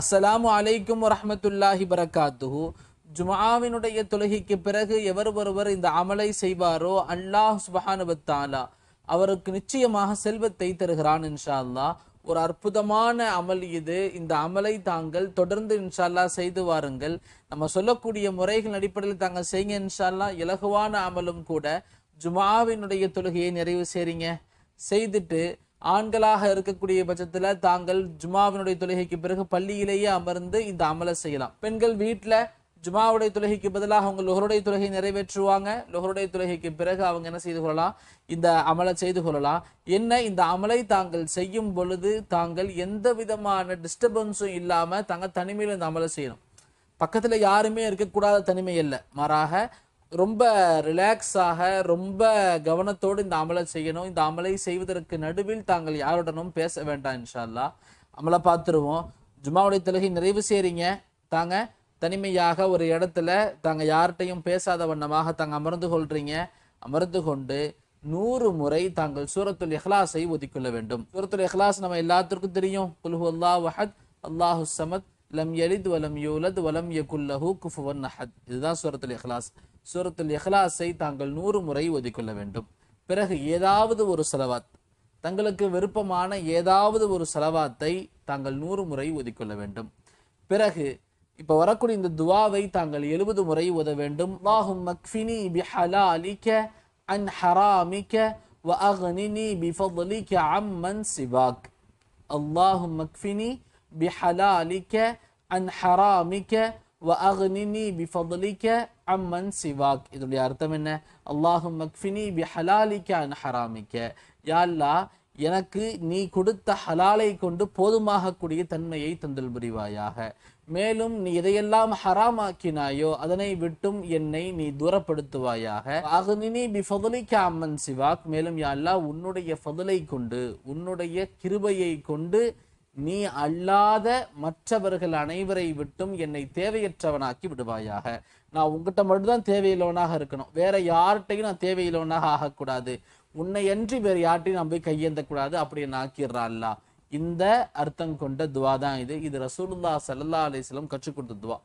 அஸ்ஸலாமு அலைக்கும் வரமத்துல்லாஹி பரகாத்துஹு ஜுமாவினுடைய தொழுகைக்கு பிறகு எவர் ஒருவர் இந்த அமலை செய்வாரோ அல்லாஹ் சுபஹானுபத்தாலா அவருக்கு நிச்சயமாக செல்வத்தை தருகிறான் இன்ஷா ஒரு அற்புதமான அமல் இது இந்த அமலை தாங்கள் தொடர்ந்து இன்ஷால்லா செய்து வாருங்கள் நம்ம சொல்லக்கூடிய முறைகள் அடிப்படையில் தாங்கள் செய்யுங்க இன்ஷால்லா இலகுவான அமலும் கூட ஜுமாவினுடைய தொழுகையை நிறைவு செய்றீங்க செய்துட்டு ஆண்களாக இருக்கக்கூடிய பட்சத்தில் தாங்கள் ஜுமாவினுடைய தொழுகைக்கு பிறகு பள்ளியிலேயே அமர்ந்து இந்த அமலை செய்யலாம் பெண்கள் வீட்டில் ஜுமாவுடைய தொழுகைக்கு பதிலாக அவங்க லொஹருடைய தொழுகை நிறைவேற்றுவாங்க லொஹருடைய தொழுகைக்கு பிறகு அவங்க என்ன செய்து கொள்ளலாம் இந்த அமலை செய்து கொள்ளலாம் என்ன இந்த அமலை தாங்கள் செய்யும் பொழுது தாங்கள் எந்த விதமான டிஸ்டர்பன்ஸும் இல்லாமல் தாங்கள் தனிமையில் இந்த அமலை செய்யணும் பக்கத்தில் யாருமே இருக்கக்கூடாத தனிமை இல்லை மாறாக ரொம்ப ரிலாக்ஸாக ரொம்ப கவனத்தோடு இந்த அமலை செய்யணும் இந்த அமலை செய்வதற்கு நடுவில் தாங்கள் யாருடனும் பேச வேண்டாம் இன்ஷால்லா அமலை பார்த்துருவோம் ஜுமாவுடைய தலகை நிறைவு செய்கிறீங்க தாங்க தனிமையாக ஒரு இடத்துல தாங்கள் யார்கிட்டையும் பேசாத வண்ணமாக தாங்கள் அமர்ந்து கொள்கிறீங்க அமர்ந்து கொண்டு நூறு முறை தாங்கள் சூரத்துல் எஹ்லாஸை ஒதுக்கொள்ள வேண்டும் சூரத்துல் எஹ்லாஸ் நம்ம எல்லாத்திற்கும் தெரியும் குல்ஹு அல்லா வஹத் அல்லாஹு சமத் லம் எலித் வலம் யூலத் வலம் யகுல்லஹூ குஃபுவன் அஹத் இதுதான் சூரத்துல் எஹ்லாஸ் சூரத்துல் இஹ்லாஸை தாங்கள் நூறு முறை ஒதுக்கொள்ள வேண்டும் பிறகு ஏதாவது ஒரு செலவாத் தங்களுக்கு விருப்பமான ஏதாவது ஒரு செலவாத்தை தாங்கள் நூறு முறை ஒதுக்கொள்ள வேண்டும் பிறகு இப்போ வரக்கூடிய இந்த துவாவை தாங்கள் எழுபது முறை ஓத வேண்டும் வாஹும் மக்ஃபினி பிஹலாலிக்க அன் ஹராமிக்க வ அஹ்னினி பிஃபலிக்க அம்மன் சிவாக் அல்லாஹும் மக்ஃபினி பிஹலாலிக்க அன் ஹராமிக்க வ அஹ்னினி பி ஃபதலிக்க அம்மன் சிவாக் இதனுடைய அர்த்தம் என்ன அல்லாஹு மக்ஃபினி பி ஹலாலிக்க அன் ஹராமிக்க யாழ்லா எனக்கு நீ கொடுத்த ஹலாலை கொண்டு போதுமாகக்கூடிய தன்மையை தந்தல் புரிவாயாக மேலும் நீ இதையெல்லாம் ஹராமாக்கினாயோ அதனை விட்டும் என்னை நீ தூரப்படுத்துவாயாக அகனினி பி ஃபதலிக்க அம்மன் சிவாக் மேலும் யாழ்லா உன்னுடைய ஃபதலை கொண்டு உன்னுடைய கிருபையை கொண்டு நீ அல்லாத மற்றவர்கள் அனைவரை விட்டும் என்னை தேவையற்றவனாக்கி விடுவாயாக நான் உங்ககிட்ட மட்டும்தான் தேவையில்லவனாக இருக்கணும் வேற யார்கிட்டையும் நான் தேவையில்லவனாக ஆகக்கூடாது உன்னை அன்றி வேறு யார்ட்டையும் நான் போய் கையேந்தக்கூடாது அப்படி நான் ஆக்கிடுறாள்லா இந்த அர்த்தம் கொண்ட துவா தான் இது இது ரசூலுல்லா சல்லா அலிஸ்லம் கற்றுக் கொடுத்த துவா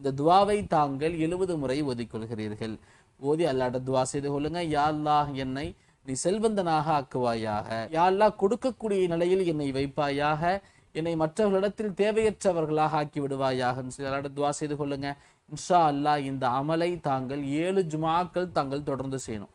இந்த துவாவை தாங்கள் எழுபது முறை ஓதிக்கொள்கிறீர்கள் ஓதி அல்லாட்ட துவா செய்து கொள்ளுங்க அல்லாஹ் என்னை நீ செல்வந்தனாக ஆக்குவாயாக யாரெல்லாம் கொடுக்கக்கூடிய நிலையில் என்னை வைப்பாயாக என்னை மற்றவர்களிடத்தில் தேவையற்றவர்களாக ஆக்கி விடுவாயாகன்னு சொல்லி துவா செய்து கொள்ளுங்க இன்ஷா அல்லா இந்த அமலை தாங்கள் ஏழு ஜுமாக்கள் தாங்கள் தொடர்ந்து செய்யணும்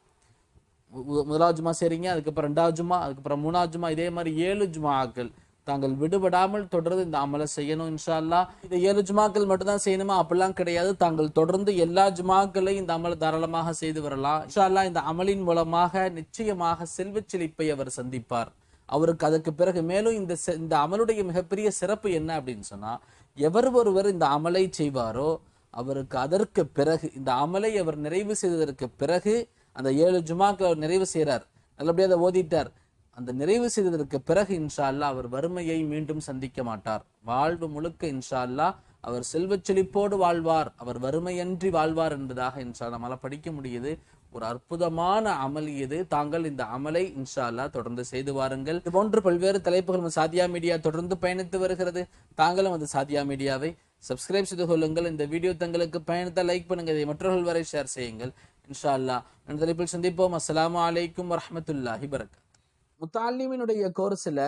முதலாவது ஜுமா செய்றீங்க அதுக்கப்புறம் ரெண்டாவது ஜுமா அதுக்கப்புறம் மூணாவது ஜுமா இதே மாதிரி ஏழு ஜுமாக்கள் தாங்கள் விடுபடாமல் தொடர்ந்து இந்த அமலை செய்யணும் இன்ஷா அல்லா இதை ஏழு ஜுமாக்கள் மட்டும்தான் செய்யணுமா அப்படிலாம் கிடையாது தாங்கள் தொடர்ந்து எல்லா ஜுமாக்களையும் இந்த அமல் தாராளமாக செய்து வரலாம் இன்ஷா அல்லா இந்த அமலின் மூலமாக நிச்சயமாக செல்வ செழிப்பை அவர் சந்திப்பார் அவருக்கு அதுக்கு பிறகு மேலும் இந்த இந்த அமலுடைய மிகப்பெரிய சிறப்பு என்ன அப்படின்னு சொன்னா எவர் ஒருவர் இந்த அமலை செய்வாரோ அவருக்கு அதற்கு பிறகு இந்த அமலை அவர் நிறைவு செய்ததற்கு பிறகு அந்த ஏழு ஜுமாக்கள் அவர் நிறைவு செய்கிறார் நல்லபடியாக அதை ஓதிட்டார் அந்த நிறைவு செய்ததற்கு பிறகு இன்ஷா அல்லா அவர் வறுமையை மீண்டும் சந்திக்க மாட்டார் வாழ்வு முழுக்க இன்ஷா அல்லா அவர் செல்வச் செழிப்போடு வாழ்வார் அவர் வறுமையன்றி வாழ்வார் என்பதாக இன்ஷா நம்மளால் படிக்க முடியுது ஒரு அற்புதமான அமல் இது தாங்கள் இந்த அமலை இன்ஷா அல்லா தொடர்ந்து செய்து வாருங்கள் இது போன்று பல்வேறு தலைப்புகள் சாதியா மீடியா தொடர்ந்து பயணித்து வருகிறது தாங்களும் அந்த சாதியா மீடியாவை சப்ஸ்கிரைப் செய்து கொள்ளுங்கள் இந்த வீடியோ தங்களுக்கு பயணத்தை லைக் பண்ணுங்க இதை மற்றவர்கள் வரை ஷேர் செய்யுங்கள் இன்ஷா அல்லா நன்றி தலைப்பில் சந்திப்போம் அஸ்லாம் வலைக்கம் வரமத்துல்லாஹி வரகா முத்தாலிமினுடைய கோர்ஸில்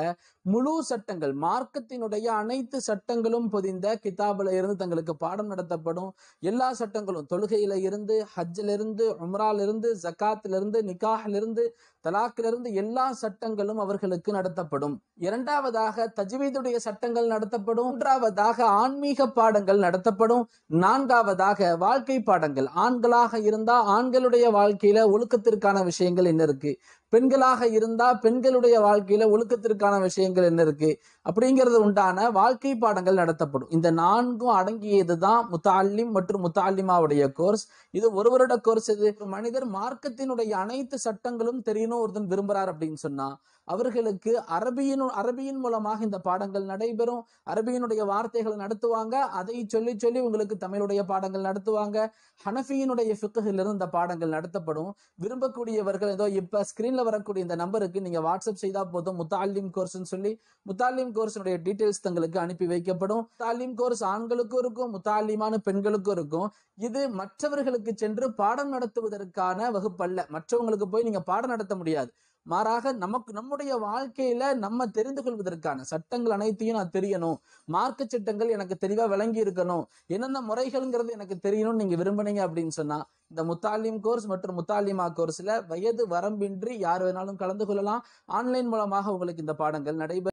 முழு சட்டங்கள் மார்க்கத்தினுடைய அனைத்து சட்டங்களும் பொதிந்த கிதாபில் இருந்து தங்களுக்கு பாடம் நடத்தப்படும் எல்லா சட்டங்களும் தொழுகையில இருந்து ஹஜ்ஜிலிருந்து உம்ராலிருந்து ஜக்காத்திலிருந்து நிக்காஹிலிருந்து தலாக்கிலிருந்து எல்லா சட்டங்களும் அவர்களுக்கு நடத்தப்படும் இரண்டாவதாக தஜ்வீதுடைய சட்டங்கள் நடத்தப்படும் மூன்றாவதாக ஆன்மீக பாடங்கள் நடத்தப்படும் நான்காவதாக வாழ்க்கை பாடங்கள் ஆண்களாக இருந்தால் ஆண்களுடைய வாழ்க்கையில ஒழுக்கத்திற்கான விஷயங்கள் என்ன இருக்கு பெண்களாக இருந்தா பெண்களுடைய வாழ்க்கையில ஒழுக்கத்திற்கான விஷயங்கள் என்ன இருக்கு அப்படிங்கிறது உண்டான வாழ்க்கை பாடங்கள் நடத்தப்படும் இந்த நான்கும் அடங்கியது தான் முத்தாலிம் மற்றும் முத்தாலிமாவுடைய கோர்ஸ் இது ஒரு வருட கோர்ஸ் இது மனிதர் மார்க்கத்தினுடைய அனைத்து சட்டங்களும் தெரியணும் ஒருத்தன் விரும்புறார் அப்படின்னு சொன்னா அவர்களுக்கு அரபியின் அரபியின் மூலமாக இந்த பாடங்கள் நடைபெறும் அரபியினுடைய வார்த்தைகளை நடத்துவாங்க அதை சொல்லி சொல்லி உங்களுக்கு தமிழுடைய பாடங்கள் நடத்துவாங்க ஹனஃபியினுடைய ஃபிக்குகளிலிருந்து இந்த பாடங்கள் நடத்தப்படும் விரும்பக்கூடியவர்கள் ஏதோ இப்போ ஸ்க்ரீனில் வரக்கூடிய இந்த நம்பருக்கு நீங்கள் வாட்ஸ்அப் செய்தால் போதும் முத்தாலிம் கோர்ஸ்னு சொல்லி முத்தாலிம் கோர்ஸினுடைய டீட்டெயில்ஸ் தங்களுக்கு அனுப்பி வைக்கப்படும் முத்தாலிம் கோர்ஸ் ஆண்களுக்கும் இருக்கும் முத்தாலிமான பெண்களுக்கும் இருக்கும் இது மற்றவர்களுக்கு சென்று பாடம் நடத்துவதற்கான வகுப்பல்ல மற்றவங்களுக்கு போய் நீங்கள் பாடம் நடத்த முடியாது மாறாக நமக்கு நம்முடைய வாழ்க்கையில நம்ம தெரிந்து கொள்வதற்கான சட்டங்கள் அனைத்தையும் நான் தெரியணும் மார்க்க சட்டங்கள் எனக்கு தெளிவா விளங்கி இருக்கணும் என்னென்ன முறைகள்ங்கிறது எனக்கு தெரியணும்னு நீங்க விரும்புனீங்க அப்படின்னு சொன்னா இந்த முத்தாலிம் கோர்ஸ் மற்றும் முத்தாலிமா கோர்ஸ்ல வயது வரம்பின்றி யார் வேணாலும் கலந்து கொள்ளலாம் ஆன்லைன் மூலமாக உங்களுக்கு இந்த பாடங்கள் நடைபெற